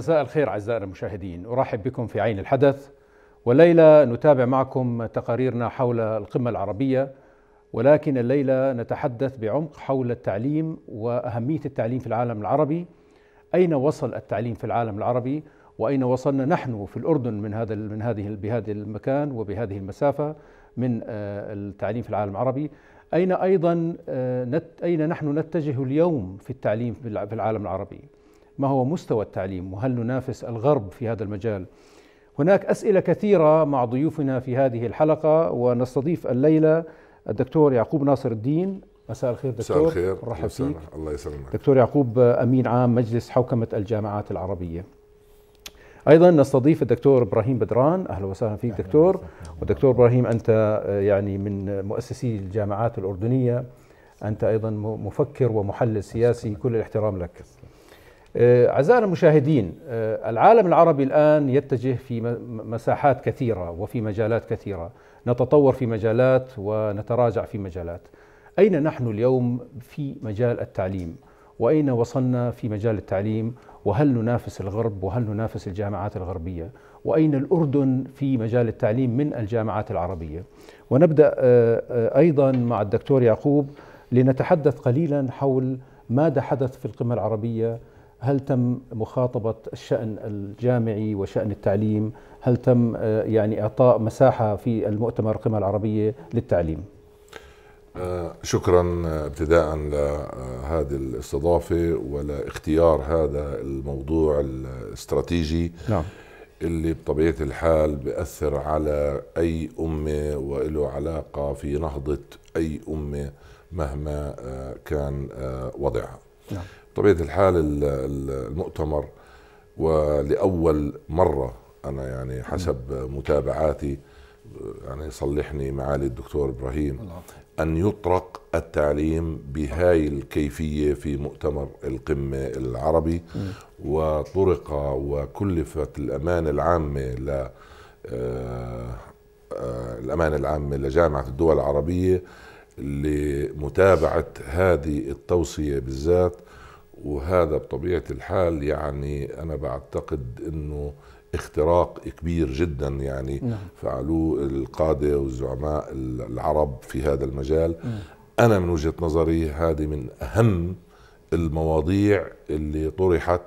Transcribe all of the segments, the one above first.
مساء الخير أعزائنا المشاهدين أرحب بكم في عين الحدث والليلة نتابع معكم تقاريرنا حول القمة العربية ولكن الليلة نتحدث بعمق حول التعليم وأهمية التعليم في العالم العربي أين وصل التعليم في العالم العربي وأين وصلنا نحن في الأردن من هذا من هذه بهذا المكان وبهذه المسافة من آه، التعليم في العالم العربي أين أيضا آه، أين نحن نتجه اليوم في التعليم في العالم العربي ما هو مستوى التعليم وهل ننافس الغرب في هذا المجال هناك أسئلة كثيرة مع ضيوفنا في هذه الحلقة ونستضيف الليلة الدكتور يعقوب ناصر الدين مساء الخير دكتور مساء الخير رحب فيك الله يسلمك دكتور يعقوب أمين عام مجلس حوكمة الجامعات العربية ايضا نستضيف الدكتور ابراهيم بدران اهلا وسهلا فيك دكتور والدكتور ودكتور ابراهيم انت آه، يعني من مؤسسي الجامعات الاردنيه انت ايضا مفكر ومحلل سياسي كل الاحترام لك أعزائنا آه، المشاهدين آه، العالم العربي الآن يتجه في مساحات كثيرة وفي مجالات كثيرة نتطور في مجالات ونتراجع في مجالات أين نحن اليوم في مجال التعليم وأين وصلنا في مجال التعليم وهل ننافس الغرب وهل ننافس الجامعات الغربية وأين الأردن في مجال التعليم من الجامعات العربية ونبدأ آه، أيضا مع الدكتور يعقوب لنتحدث قليلا حول ماذا حدث في القمة العربية هل تم مخاطبة الشأن الجامعي وشأن التعليم هل تم آه، يعني إعطاء مساحة في المؤتمر القمة العربية للتعليم آه، شكرا آه، ابتداء لهذه الاستضافة ولاختيار هذا الموضوع الاستراتيجي نعم. اللي بطبيعة الحال بأثر على أي أمة وله علاقة في نهضة أي أمة مهما كان وضعها نعم. طبيعة الحال المؤتمر ولأول مرة أنا يعني حسب متابعاتي يعني يصلحني معالي الدكتور إبراهيم أن يطرق التعليم بهاي الكيفية في مؤتمر القمة العربي وطرق وكلفت الأمانة العامة ل آه، آه، الأمانة العامة لجامعة الدول العربية لمتابعة هذه التوصية بالذات وهذا بطبيعة الحال يعني أنا بعتقد أنه اختراق كبير جدا يعني نعم. فعلوه القادة والزعماء العرب في هذا المجال نعم. أنا من وجهة نظري هذه من أهم المواضيع اللي طرحت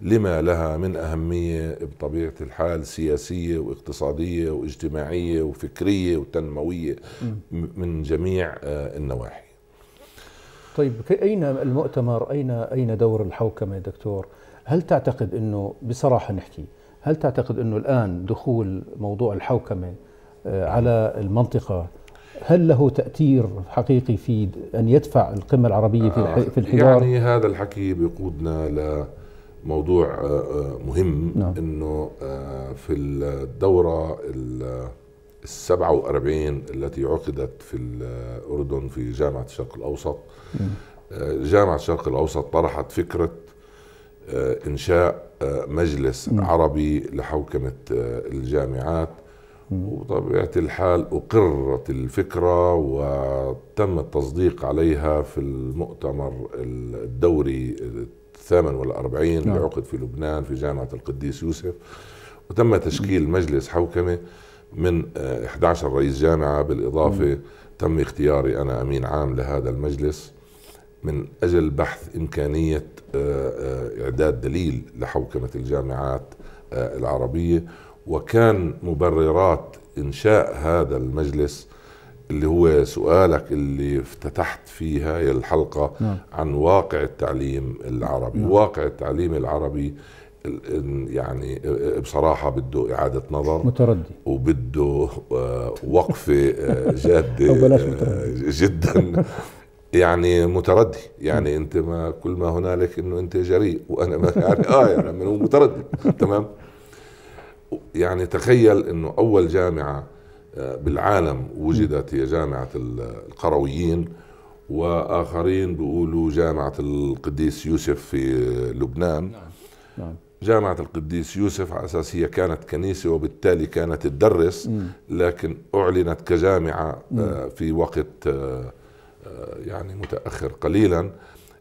لما لها من أهمية بطبيعة الحال سياسية واقتصادية واجتماعية وفكرية وتنموية نعم. من جميع آه، النواحي طيب أين المؤتمر أين أين دور الحوكمة يا دكتور هل تعتقد أنه بصراحة نحكي هل تعتقد أنه الآن دخول موضوع الحوكمة آه، على المنطقة هل له تأثير حقيقي في أن يدفع القمة العربية في في الحوار؟ يعني هذا الحكي بيقودنا ل موضوع آه، آه، مهم نعم. انه في الدوره السبعة وأربعين التي عقدت في الأردن في جامعة الشرق الأوسط جامعة الشرق الأوسط طرحت فكرة آه، إنشاء آه، مجلس عربي لحوكمة آه، الجامعات وطبيعة الحال أقرت الفكرة وتم التصديق عليها في المؤتمر الدوري الثامن والأربعين نعم. اللي عقد في لبنان في جامعة القديس يوسف وتم تشكيل مجلس حوكمة من 11 آه، رئيس جامعة بالإضافة مم. تم اختياري أنا أمين عام لهذا المجلس من أجل بحث إمكانية آه، آه، إعداد دليل لحوكمة الجامعات العربية وكان مبررات إنشاء هذا المجلس اللي هو سؤالك اللي افتتحت فيه الحلقة نعم. عن واقع التعليم العربي نعم. واقع التعليم العربي يعني بصراحة بده إعادة نظر متردي وبده آه، وقفة آه، جادة آه، جدا يعني متردي يعني انت ما كل ما هنالك انه انت جريء وانا ما يعني اه يعني هو متردي تمام يعني تخيل انه اول جامعه بالعالم وجدت هي جامعه القرويين واخرين بيقولوا جامعه القديس يوسف في لبنان نعم. نعم. جامعة القديس يوسف على أساس هي كانت كنيسة وبالتالي كانت تدرس لكن أعلنت كجامعة آه، في وقت آه، آه، يعني متأخر قليلا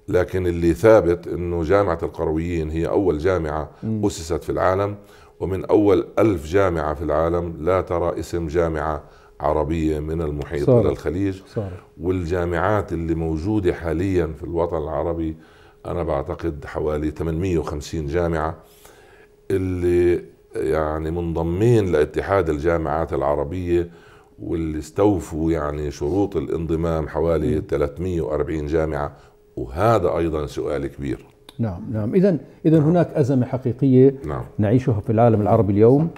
لكن اللي ثابت أنه جامعة القرويين هي أول جامعة أسست في العالم ومن أول ألف جامعة في العالم لا ترى اسم جامعة عربية من المحيط صارت. إلى الخليج صارت. والجامعات اللي موجودة حاليا في الوطن العربي انا بعتقد حوالي 850 جامعه اللي يعني منضمين لاتحاد الجامعات العربيه واللي استوفوا يعني شروط الانضمام حوالي 340 جامعه وهذا ايضا سؤال كبير نعم نعم اذا اذا نعم. هناك ازمه حقيقيه نعم. نعيشها في العالم العربي اليوم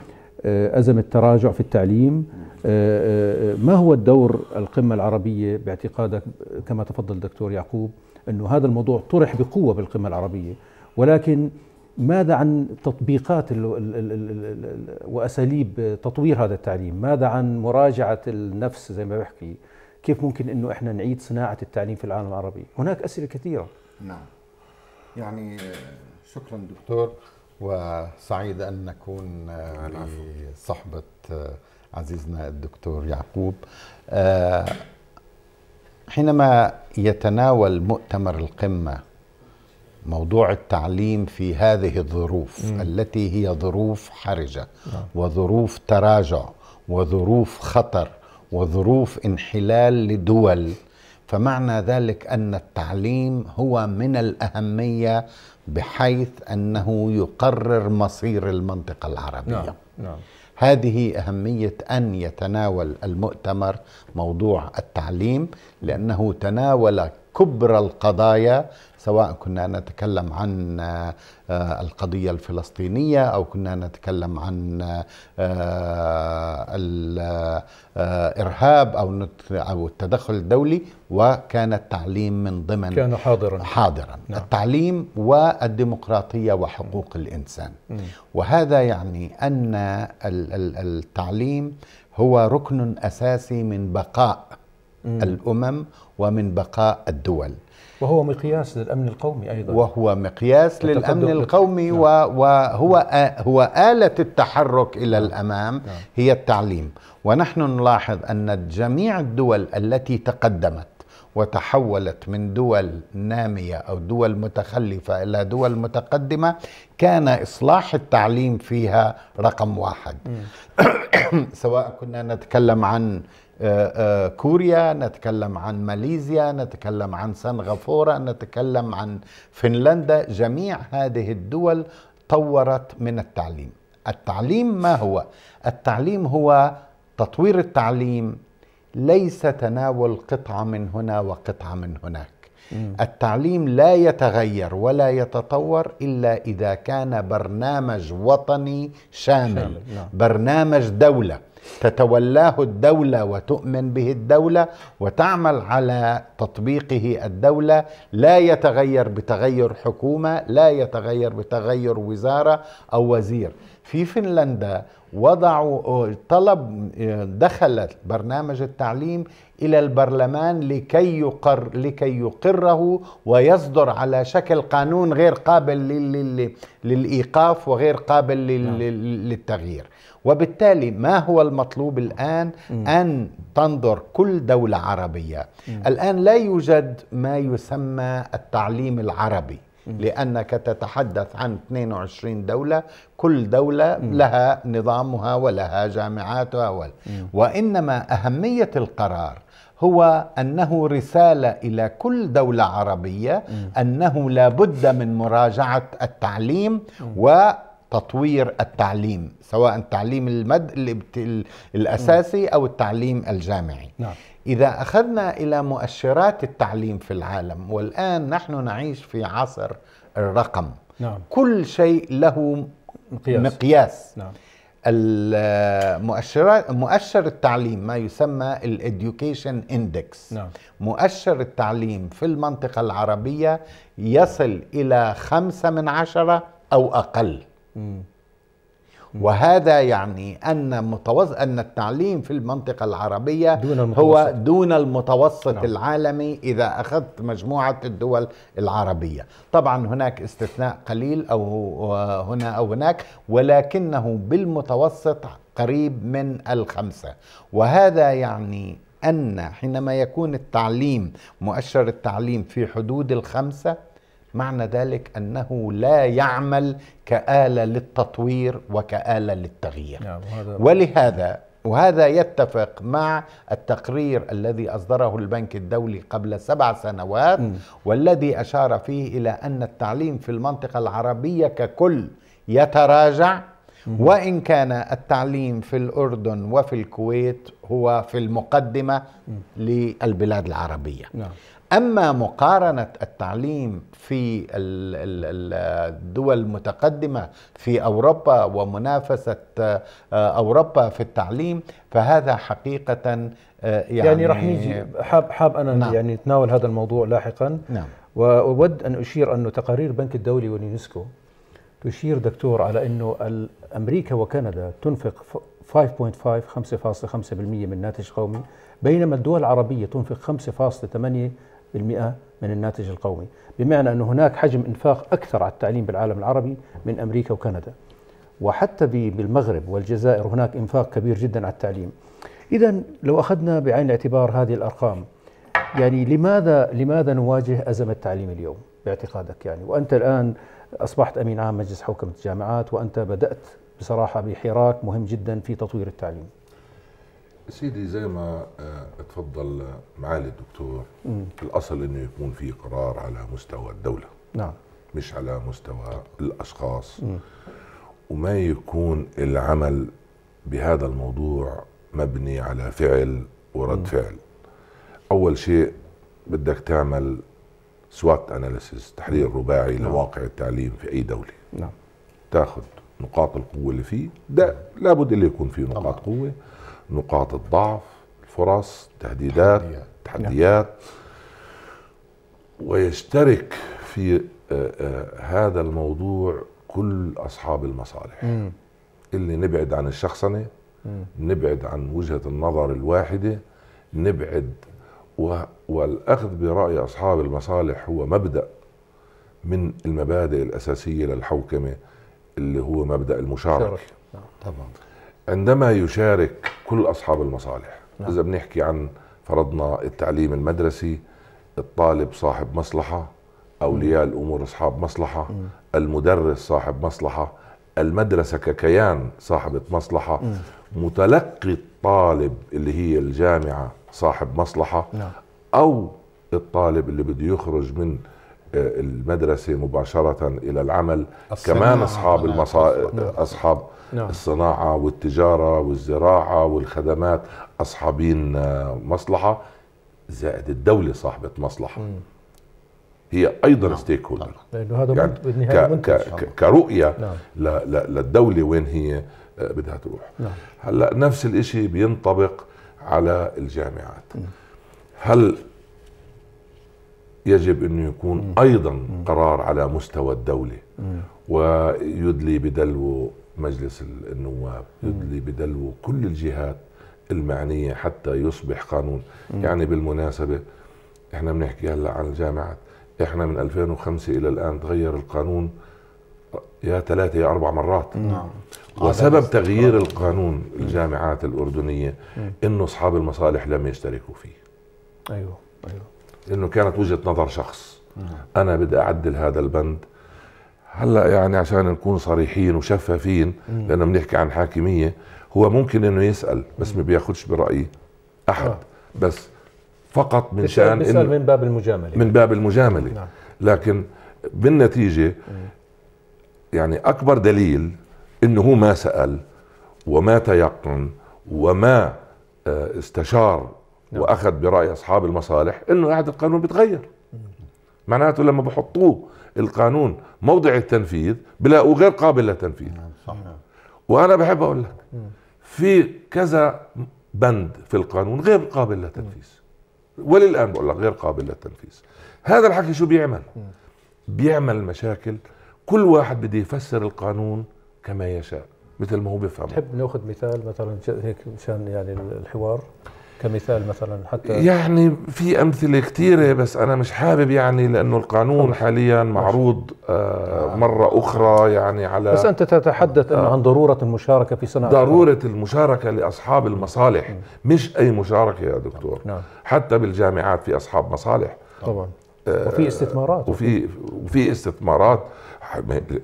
آه، ازمه تراجع في التعليم آه، آه، ما هو الدور القمه العربيه باعتقادك كما تفضل الدكتور يعقوب أنه هذا الموضوع طرح بقوة بالقمة العربية ولكن ماذا عن تطبيقات الـ الـ الـ الـ الـ وأساليب تطوير هذا التعليم ماذا عن مراجعة النفس زي ما بحكي كيف ممكن أنه إحنا نعيد صناعة التعليم في العالم العربي هناك أسئلة كثيرة نعم يعني آه، شكرا دكتور وسعيد أن نكون آه، في صحبه آه، عزيزنا الدكتور يعقوب حينما يتناول مؤتمر القمة موضوع التعليم في هذه الظروف م. التي هي ظروف حرجة م. نعم. وظروف تراجع وظروف خطر وظروف انحلال لدول فمعنى ذلك أن التعليم هو من الأهمية بحيث أنه يقرر مصير المنطقة العربية نعم. نعم. هذه أهمية أن يتناول المؤتمر موضوع التعليم لأنه تناول كبرى القضايا سواء كنا نتكلم عن آه، القضية الفلسطينية أو كنا نتكلم عن آه، الإرهاب آه، أو أو التدخل الدولي وكان التعليم من ضمن كان حاضرا حاضرا نعم. التعليم والديمقراطية وحقوق م. الإنسان م. وهذا يعني أن التعليم هو ركن أساسي من بقاء م. الأمم ومن بقاء الدول وهو مقياس للامن القومي ايضا وهو مقياس للامن القومي نعم. وهو هو اله التحرك الى نعم. الامام نعم. هي التعليم ونحن نلاحظ ان جميع الدول التي تقدمت وتحولت من دول ناميه او دول متخلفه الى دول متقدمه كان اصلاح التعليم فيها رقم واحد نعم. سواء كنا نتكلم عن آه، آه، كوريا نتكلم عن ماليزيا نتكلم عن سنغافورة نتكلم عن فنلندا جميع هذه الدول طورت من التعليم التعليم ما هو؟ التعليم هو تطوير التعليم ليس تناول قطعة من هنا وقطعة من هناك التعليم لا يتغير ولا يتطور الا اذا كان برنامج وطني شامل نعم. برنامج دوله تتولاه الدولة وتؤمن به الدولة وتعمل على تطبيقه الدولة لا يتغير بتغير حكومة لا يتغير بتغير وزارة أو وزير في فنلندا وضعوا طلب دخلت برنامج التعليم الى البرلمان لكي يقر لكي يقره ويصدر على شكل قانون غير قابل للايقاف وغير قابل نعم. للتغيير وبالتالي ما هو المطلوب الآن أن تنظر كل دولة عربية الآن لا يوجد ما يسمى التعليم العربي لأنك تتحدث عن 22 دولة كل دولة لها نظامها ولها جامعاتها وإنما أهمية القرار هو أنه رسالة إلى كل دولة عربية أنه لا بد من مراجعة التعليم و تطوير التعليم سواء التعليم المد... الأساسي أو التعليم الجامعي نعم. إذا أخذنا إلى مؤشرات التعليم في العالم والآن نحن نعيش في عصر الرقم نعم. كل شيء له مقياس, مقياس. نعم. المؤشرات مؤشر التعليم ما يسمى الاديوكيشن اندكس نعم. مؤشر التعليم في المنطقة العربية يصل إلى خمسة من عشرة أو أقل وهذا يعني ان متوز... ان التعليم في المنطقه العربيه دون المتوسط. هو دون المتوسط نعم. العالمي اذا اخذت مجموعه الدول العربيه طبعا هناك استثناء قليل او هنا او هناك ولكنه بالمتوسط قريب من الخمسه وهذا يعني ان حينما يكون التعليم مؤشر التعليم في حدود الخمسه معنى ذلك انه لا يعمل كاله للتطوير وكاله للتغيير نعم ولهذا وهذا يتفق مع التقرير الذي اصدره البنك الدولي قبل سبع سنوات والذي اشار فيه الى ان التعليم في المنطقه العربيه ككل يتراجع وإن كان التعليم في الأردن وفي الكويت هو في المقدمة للبلاد العربية نعم. اما مقارنه التعليم في الدول المتقدمه في اوروبا ومنافسه آه، اوروبا في التعليم فهذا حقيقه يعني يعني رح يعني نيجي حاب حاب انا نعم. يعني نتناول هذا الموضوع لاحقا نعم واود ان اشير انه تقارير البنك الدولي واليونسكو تشير دكتور على انه امريكا وكندا تنفق 5.5 5.5% من ناتج قومي بينما الدول العربيه تنفق 5.8 من الناتج القومي بمعنى أن هناك حجم إنفاق أكثر على التعليم بالعالم العربي من أمريكا وكندا وحتى بالمغرب والجزائر هناك إنفاق كبير جدا على التعليم إذا لو أخذنا بعين الاعتبار هذه الأرقام يعني لماذا لماذا نواجه أزمة التعليم اليوم باعتقادك يعني وأنت الآن أصبحت أمين عام مجلس حوكمة الجامعات وأنت بدأت بصراحة بحراك مهم جدا في تطوير التعليم سيدي زي ما آه، تفضل آه، معالي الدكتور مم. الاصل انه يكون في قرار على مستوى الدوله نعم مش على مستوى الاشخاص م. وما يكون العمل بهذا الموضوع مبني على فعل ورد م. فعل اول شيء بدك تعمل سوات اناليسيس تحليل رباعي نعم. لواقع التعليم في اي دوله نعم تاخذ نقاط القوه اللي فيه ده لابد اللي يكون فيه نقاط طبعا. قوه نقاط الضعف الفرص التهديدات التحديات ويشترك في آه، آه، هذا الموضوع كل اصحاب المصالح اللي نبعد عن الشخصنه نبعد عن وجهه النظر الواحده نبعد والاخذ براي اصحاب المصالح هو مبدا من المبادئ الاساسيه للحوكمه اللي هو مبدا المشاركه طبعا نعم. عندما يشارك كل أصحاب المصالح نعم. إذا بنحكي عن فرضنا التعليم المدرسي الطالب صاحب مصلحة أولياء الأمور أصحاب مصلحة م. المدرس صاحب مصلحة المدرسة ككيان صاحبة مصلحة م. متلقي الطالب اللي هي الجامعة صاحب مصلحة نعم. أو الطالب اللي بده يخرج من آه، المدرسة مباشرة إلى العمل كمان أصحاب المصا... نعم. آه، أصحاب نعم. الصناعة والتجارة والزراعة والخدمات أصحابين آه، مصلحة زائد الدولة صاحبة مصلحة مم. هي ايضا نعم. ستيك هولدر لانه هذا يعني بالنهايه ك... ك... كرؤيه نعم. ل... ل... للدوله وين هي بدها تروح نعم. هلا نفس الشيء بينطبق على الجامعات مم. هل يجب أن يكون أيضا قرار على مستوى الدولة ويدلي بدلو مجلس النواب يدلي بدلو كل الجهات المعنية حتى يصبح قانون يعني بالمناسبة احنا بنحكي هلا عن الجامعات احنا من 2005 الى الان تغير القانون يا ثلاثة يا أربع مرات نعم. وسبب تغيير القانون الجامعات الأردنية أنه أصحاب المصالح لم يشتركوا فيه أيوه أيوه انه كانت وجهه نظر شخص انا بدي اعدل هذا البند هلا يعني عشان نكون صريحين وشفافين لانه بنحكي عن حاكميه هو ممكن انه يسال بس ما بياخذش برايي احد آه. بس فقط من شان انه من باب المجامله من باب المجامله نعم. لكن بالنتيجه يعني اكبر دليل انه هو ما سال وما تيقن وما آه، استشار نعم. واخذ براي اصحاب المصالح انه قاعد القانون بيتغير معناته لما بحطوه القانون موضع التنفيذ بلاقوه غير قابل للتنفيذ نعم. صح. نعم. وانا بحب اقول لك في كذا بند في القانون غير قابل للتنفيذ وللان بقول لك غير قابل للتنفيذ هذا الحكي شو بيعمل بيعمل مشاكل كل واحد بده يفسر القانون كما يشاء مثل ما هو بيفهمه تحب ناخذ مثال مثلا هيك مشان يعني الحوار كمثال مثلا حتى يعني في امثله كثيره بس انا مش حابب يعني لانه القانون حاليا معروض آه،, آه مره اخرى يعني على بس انت تتحدث آه عن ضروره المشاركه في صناعه ضروره المشاركه لاصحاب المصالح مش اي مشاركه يا دكتور نعم. حتى بالجامعات في اصحاب مصالح طبعا آه وفي استثمارات وفي وفي استثمارات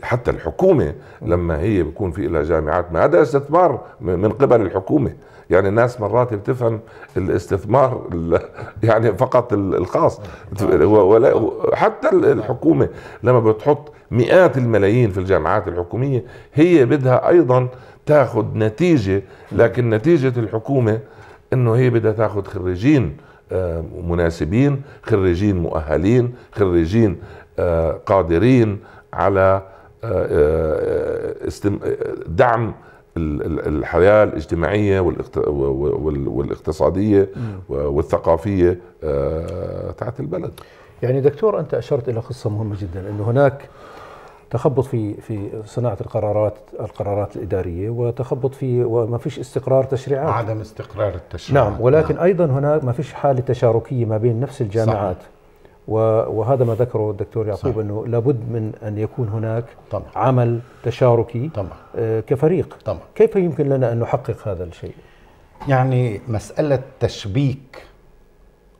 حتى الحكومه لما هي بيكون في لها جامعات ما هذا استثمار من قبل الحكومه يعني الناس مرات بتفهم الاستثمار يعني فقط الخاص ولا حتى الحكومه لما بتحط مئات الملايين في الجامعات الحكوميه هي بدها ايضا تاخذ نتيجه لكن نتيجه الحكومه انه هي بدها تاخذ خريجين آه، مناسبين خريجين مؤهلين خريجين آه، قادرين على آه، دعم الحياه الاجتماعيه والاقتصاديه والثقافيه آه، تاعت البلد. يعني دكتور انت اشرت الى قصه مهمه جدا انه هناك تخبط في في صناعه القرارات القرارات الاداريه وتخبط في وما فيش استقرار تشريعات عدم استقرار التشريعات نعم ولكن نعم. ايضا هناك ما فيش حاله تشاركيه ما بين نفس الجامعات صح. وهذا ما ذكره الدكتور يعقوب انه لابد من ان يكون هناك طبعا. عمل تشاركي طبعا. آه، كفريق طبعا. كيف يمكن لنا ان نحقق هذا الشيء يعني مساله تشبيك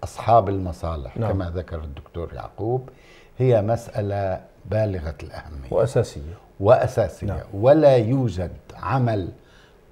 اصحاب المصالح نعم. كما ذكر الدكتور يعقوب هي مساله بالغه الاهميه واساسيه واساسيه نعم. ولا يوجد عمل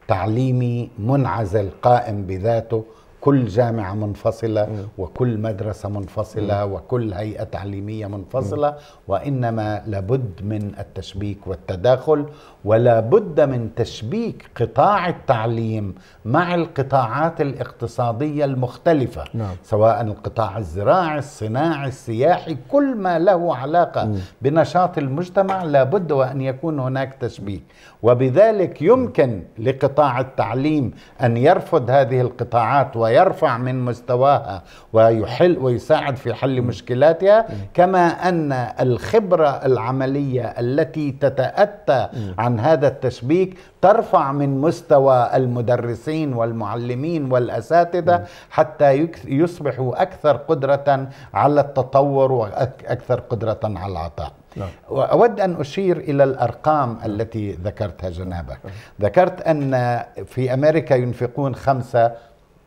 تعليمي منعزل قائم بذاته كل جامعة منفصلة وكل مدرسة منفصلة وكل هيئة تعليمية منفصلة وإنما لابد من التشبيك والتداخل ولا بد من تشبيك قطاع التعليم مع القطاعات الاقتصادية المختلفة نعم. سواء القطاع الزراعي الصناعي السياحي كل ما له علاقة م. بنشاط المجتمع لابد وأن يكون هناك تشبيك وبذلك يمكن لقطاع التعليم أن يرفض هذه القطاعات وي ويرفع من مستواها ويحل ويساعد في حل مشكلاتها كما أن الخبرة العملية التي تتأتى عن هذا التشبيك ترفع من مستوى المدرسين والمعلمين والأساتذة حتى يصبحوا أكثر قدرة على التطور وأكثر قدرة على العطاء لا. نعم. وأود أن أشير إلى الأرقام التي ذكرتها جنابك ذكرت أن في أمريكا ينفقون خمسة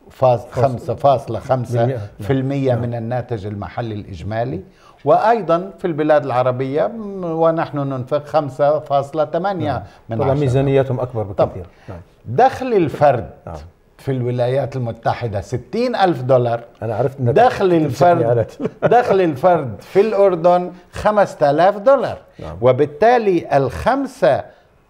5.5% نعم. في المية نعم. من الناتج المحلي الإجمالي وأيضا في البلاد العربية ونحن ننفق 5.8 نعم. من طبعا ميزانيتهم أكبر بكثير نعم. دخل الفرد نعم. في الولايات المتحدة 60 ألف دولار أنا عرفت إنك دخل الفرد دخل الفرد في الأردن 5000 دولار نعم. وبالتالي الخمسة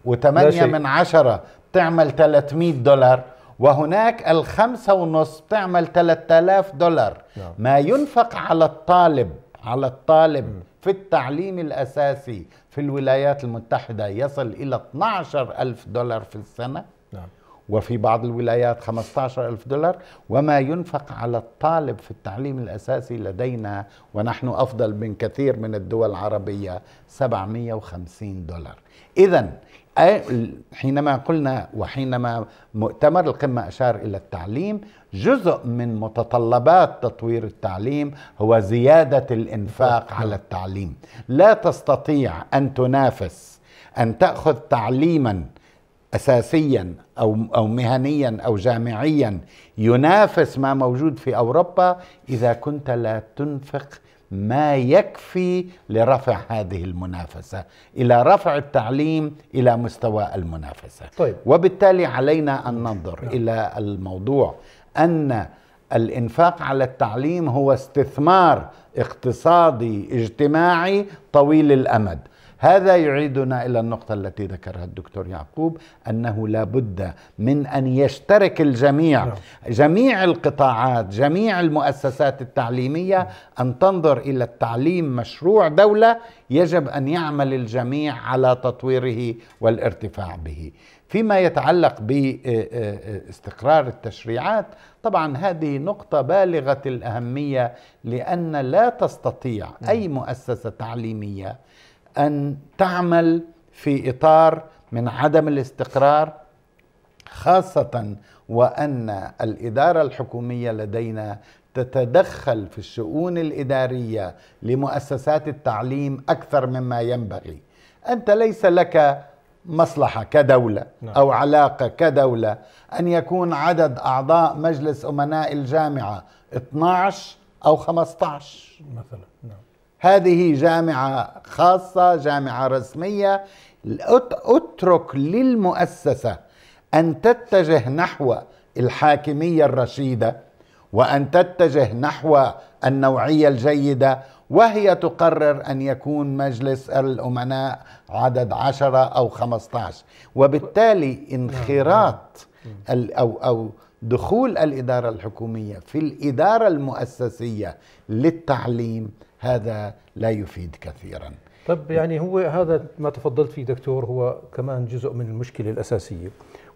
وثمانية من عشرة تعمل 300 دولار وهناك الخمسة ونص بتعمل 3000 دولار نعم. ما ينفق على الطالب على الطالب في التعليم الأساسي في الولايات المتحدة يصل إلى 12 ألف دولار في السنة نعم. وفي بعض الولايات 15 ألف دولار وما ينفق على الطالب في التعليم الأساسي لدينا ونحن أفضل من كثير من الدول العربية 750 دولار إذا حينما قلنا وحينما مؤتمر القمة أشار إلى التعليم جزء من متطلبات تطوير التعليم هو زيادة الإنفاق على التعليم لا تستطيع أن تنافس أن تأخذ تعليما اساسيا او او مهنيا او جامعيا ينافس ما موجود في اوروبا اذا كنت لا تنفق ما يكفي لرفع هذه المنافسة إلى رفع التعليم إلى مستوى المنافسة طيب. وبالتالي علينا أن ننظر نعم. إلى الموضوع أن الإنفاق على التعليم هو استثمار اقتصادي اجتماعي طويل الأمد هذا يعيدنا إلى النقطة التي ذكرها الدكتور يعقوب أنه لا بد من أن يشترك الجميع نعم. جميع القطاعات جميع المؤسسات التعليمية أن تنظر إلى التعليم مشروع دولة يجب أن يعمل الجميع على تطويره والارتفاع به فيما يتعلق باستقرار آه، آه، التشريعات طبعا هذه نقطة بالغة الأهمية لأن لا تستطيع أي نعم. مؤسسة تعليمية ان تعمل في اطار من عدم الاستقرار خاصه وان الاداره الحكوميه لدينا تتدخل في الشؤون الاداريه لمؤسسات التعليم اكثر مما ينبغي انت ليس لك مصلحه كدوله نعم. او علاقه كدوله ان يكون عدد اعضاء مجلس امناء الجامعه 12 او 15 مثلا نعم هذه جامعة خاصة جامعة رسمية اترك للمؤسسة أن تتجه نحو الحاكمية الرشيدة وأن تتجه نحو النوعية الجيدة وهي تقرر أن يكون مجلس الأمناء عدد عشرة أو خمسة عشر وبالتالي انخراط أو, أو دخول الإدارة الحكومية في الإدارة المؤسسية للتعليم هذا لا يفيد كثيرا طب يعني هو هذا ما تفضلت فيه دكتور هو كمان جزء من المشكله الاساسيه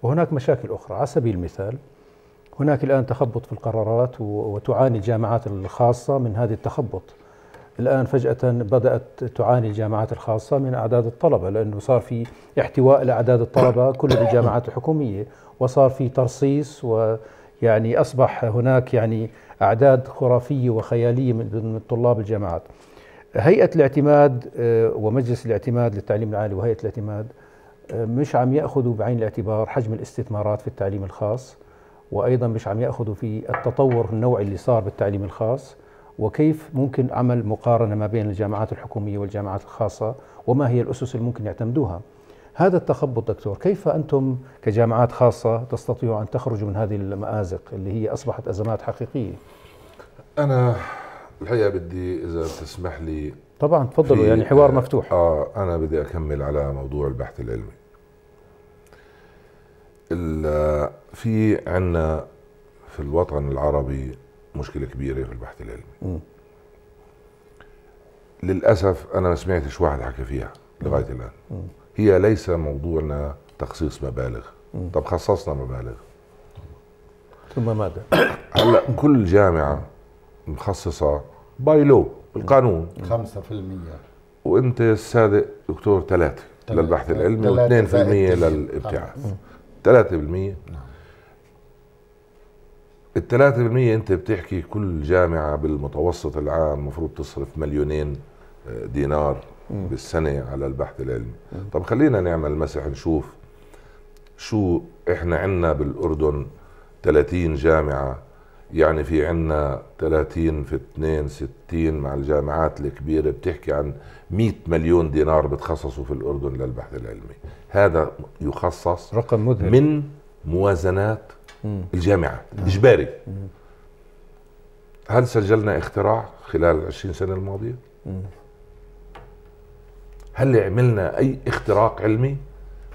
وهناك مشاكل اخرى على سبيل المثال هناك الان تخبط في القرارات وتعاني الجامعات الخاصه من هذا التخبط الان فجاه بدات تعاني الجامعات الخاصه من اعداد الطلبه لانه صار في احتواء لاعداد الطلبه كل الجامعات الحكوميه وصار في ترصيص و يعني أصبح هناك يعني أعداد خرافية وخيالية من طلاب الجامعات هيئة الاعتماد آه، ومجلس الاعتماد للتعليم العالي وهيئة الاعتماد آه، مش عم يأخذوا بعين الاعتبار حجم الاستثمارات في التعليم الخاص وأيضا مش عم يأخذوا في التطور النوعي اللي صار بالتعليم الخاص وكيف ممكن عمل مقارنة ما بين الجامعات الحكومية والجامعات الخاصة وما هي الأسس اللي ممكن يعتمدوها هذا التخبط دكتور كيف أنتم كجامعات خاصة تستطيعوا أن تخرجوا من هذه المآزق اللي هي أصبحت أزمات حقيقية أنا الحقيقة بدي إذا بتسمح لي طبعا تفضلوا يعني حوار آه، مفتوح آه أنا بدي أكمل على موضوع البحث العلمي آه، في عنا في الوطن العربي مشكلة كبيرة في البحث العلمي م. للأسف أنا ما سمعتش واحد حكى فيها لغاية الآن م. هي ليس موضوعنا تخصيص مبالغ طب خصصنا مبالغ ثم ماذا؟ هلا كل جامعه مخصصه باي لو بالقانون 5% وانت السادق دكتور ثلاثه للبحث العلمي و2% للابتعاث 3% نعم ال 3% انت بتحكي كل جامعه بالمتوسط العام المفروض تصرف مليونين آه، دينار بالسنه على البحث العلمي طب خلينا نعمل مسح نشوف شو احنا عندنا بالاردن 30 جامعه يعني في عندنا 30 في 2 60 مع الجامعات الكبيره بتحكي عن 100 مليون دينار بتخصصوا في الاردن للبحث العلمي هذا يخصص رقم مذهل من موازنات الجامعه اجباري هل سجلنا اختراع خلال 20 سنه الماضيه هل عملنا اي اختراق علمي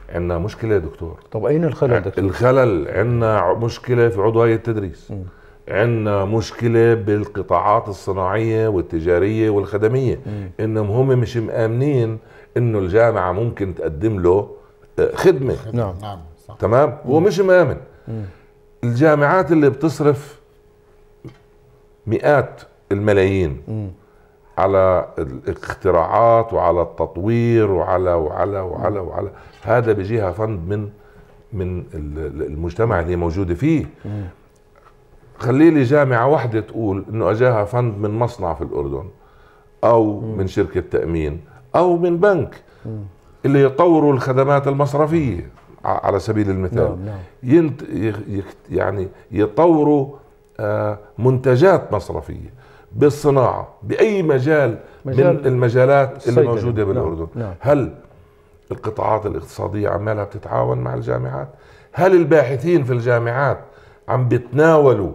عندنا مشكله يا دكتور طب اين الخلل دكتور الخلل عندنا مشكله في عضويه التدريس عندنا مشكله بالقطاعات الصناعيه والتجاريه والخدميه م. انهم هم مش مآمنين انه الجامعه ممكن تقدم له آه، خدمه نعم نعم صح. تمام هو مش مآمن م. الجامعات اللي بتصرف مئات الملايين م. على الاختراعات وعلى التطوير وعلى وعلى وعلى وعلى هذا بيجيها فند من من المجتمع اللي موجوده فيه خلي لي جامعه واحده تقول انه اجاها فند من مصنع في الاردن او من شركه تامين او من بنك اللي يطوروا الخدمات المصرفيه على سبيل المثال نعم نعم. يعني يطوروا آه، منتجات مصرفيه بالصناعه باي مجال, مجال من المجالات اللي موجوده نعم، بالاردن نعم. هل القطاعات الاقتصاديه عمالها بتتعاون مع الجامعات هل الباحثين في الجامعات عم بتناولوا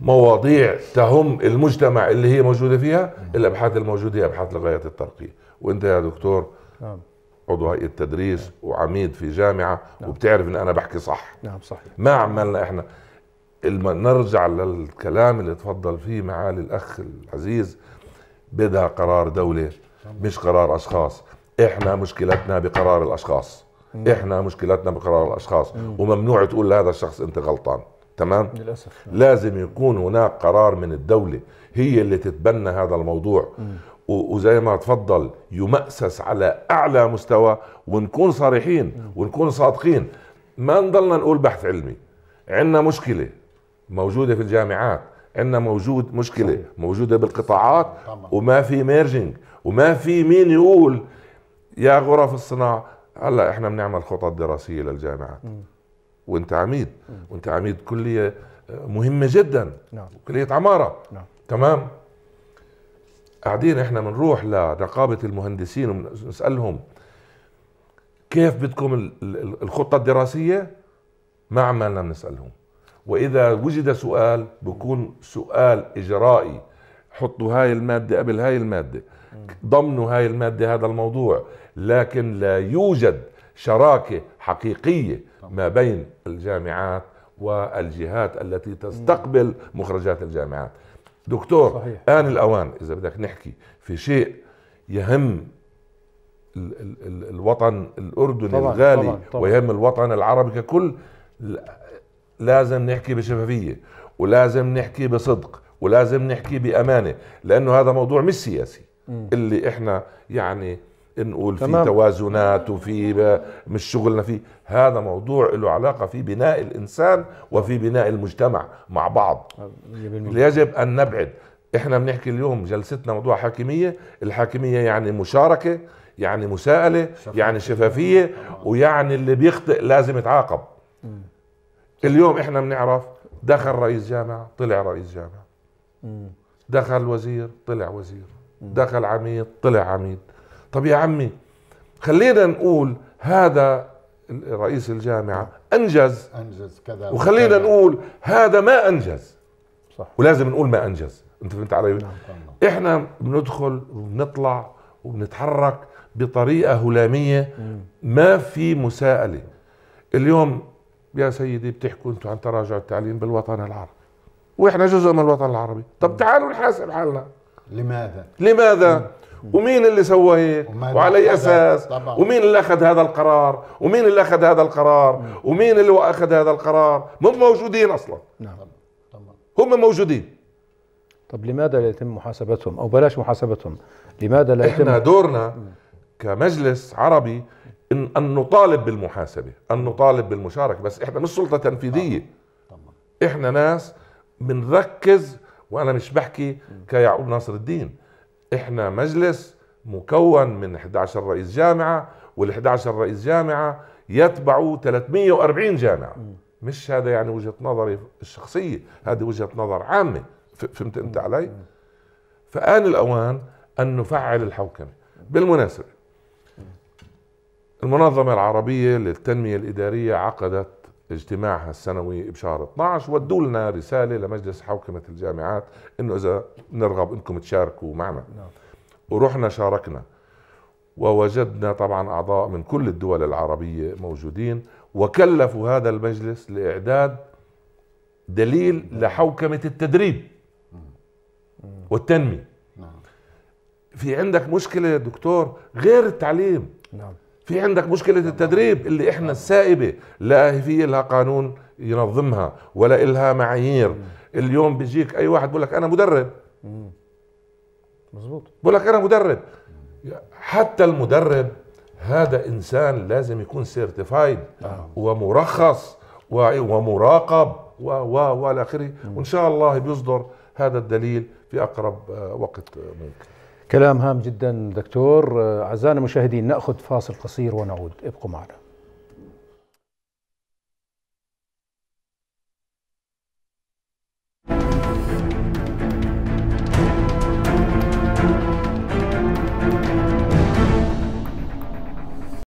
مواضيع تهم المجتمع اللي هي موجوده فيها نعم. الابحاث الموجوده هي ابحاث لغايه الترقيه وانت يا دكتور نعم. عضو هيئه تدريس نعم. وعميد في جامعه نعم. وبتعرف ان انا بحكي صح نعم صحيح ما عملنا احنا نرجع للكلام اللي تفضل فيه معالي الاخ العزيز بدها قرار دوله مش قرار اشخاص احنا مشكلتنا بقرار الاشخاص احنا مشكلتنا بقرار الاشخاص وممنوع تقول لهذا الشخص انت غلطان تمام للاسف لازم يكون هناك قرار من الدوله هي اللي تتبنى هذا الموضوع وزي ما تفضل يمأسس على اعلى مستوى ونكون صريحين ونكون صادقين ما نضلنا نقول بحث علمي عندنا مشكله موجوده في الجامعات عندنا موجود مشكله موجوده بالقطاعات وما في ميرجنج وما في مين يقول يا غرف الصناعه هلا احنا بنعمل خطط دراسيه للجامعات وانت عميد وانت عميد كليه مهمه جدا نعم. كليه عماره نعم. تمام قاعدين احنا بنروح لنقابه المهندسين ونسالهم كيف بدكم الخطه الدراسيه ما عمالنا بنسالهم واذا وجد سؤال بكون سؤال اجرائي حطوا هاي الماده قبل هاي الماده ضمنوا هاي الماده هذا الموضوع لكن لا يوجد شراكه حقيقيه ما بين الجامعات والجهات التي تستقبل مخرجات الجامعات دكتور صحيح. آن الأوان إذا بدك نحكي في شيء يهم ال ال ال الوطن الأردني طبعًا الغالي طبعًا طبعًا ويهم الوطن العربي ككل لازم نحكي بشفافيه ولازم نحكي بصدق ولازم نحكي بامانه لانه هذا موضوع مش سياسي اللي احنا يعني نقول في توازنات وفي مش شغلنا فيه هذا موضوع له علاقه في بناء الانسان وفي بناء المجتمع مع بعض يجب ان نبعد احنا بنحكي اليوم جلستنا موضوع حاكميه الحاكميه يعني مشاركه يعني مساءله يعني شفافيه ويعني اللي بيخطئ لازم يتعاقب اليوم احنا بنعرف دخل رئيس جامعه طلع رئيس جامعه دخل وزير طلع وزير دخل عميد طلع عميد طب يا عمي خلينا نقول هذا رئيس الجامعه انجز انجز كذا وخلينا نقول هذا ما انجز صح ولازم نقول ما انجز انت فهمت علي نعم. احنا بندخل وبنطلع وبنتحرك بطريقه هلاميه ما في مساءله اليوم يا سيدي بتحكوا انتم عن تراجع التعليم بالوطن العربي واحنا جزء من الوطن العربي طب تعالوا نحاسب حالنا لماذا لماذا مم. ومين اللي سوى هيك وعلى اي اساس طبعا. ومين اللي اخذ هذا القرار ومين اللي اخذ هذا القرار مم. ومين اللي اخذ هذا القرار هم موجودين اصلا نعم هم موجودين طب لماذا لا يتم محاسبتهم او بلاش محاسبتهم لماذا لا يتم احنا دورنا مم. كمجلس عربي ان ان نطالب بالمحاسبه ان نطالب بالمشاركه بس احنا مش سلطه تنفيذيه طبعا. احنا ناس بنركز وانا مش بحكي كيعقوب ناصر الدين احنا مجلس مكون من 11 رئيس جامعه وال 11 رئيس جامعه يتبعوا 340 جامعه مش هذا يعني وجهه نظري الشخصيه هذه وجهه نظر عامه فهمت انت علي فان الاوان ان نفعل الحوكمه بالمناسبه المنظمة العربية للتنمية الإدارية عقدت اجتماعها السنوي بشهر 12 ودوا لنا رسالة لمجلس حوكمة الجامعات انه اذا نرغب انكم تشاركوا معنا نعم. ورحنا شاركنا ووجدنا طبعا اعضاء من كل الدول العربية موجودين وكلفوا هذا المجلس لإعداد دليل نعم. لحوكمة التدريب والتنمية نعم. في عندك مشكلة دكتور غير التعليم نعم في عندك مشكلة التدريب اللي احنا السائبة لا في لها قانون ينظمها ولا إلها معايير اليوم بيجيك أي واحد بقول لك أنا مدرب مزبوط بقول لك أنا مدرب حتى المدرب هذا إنسان لازم يكون سيرتيفايد نعم. ومرخص ومراقب و و والى اخره وان شاء الله بيصدر هذا الدليل في اقرب آه، وقت ممكن كلام هام جدا دكتور أعزائنا المشاهدين نأخذ فاصل قصير ونعود ابقوا معنا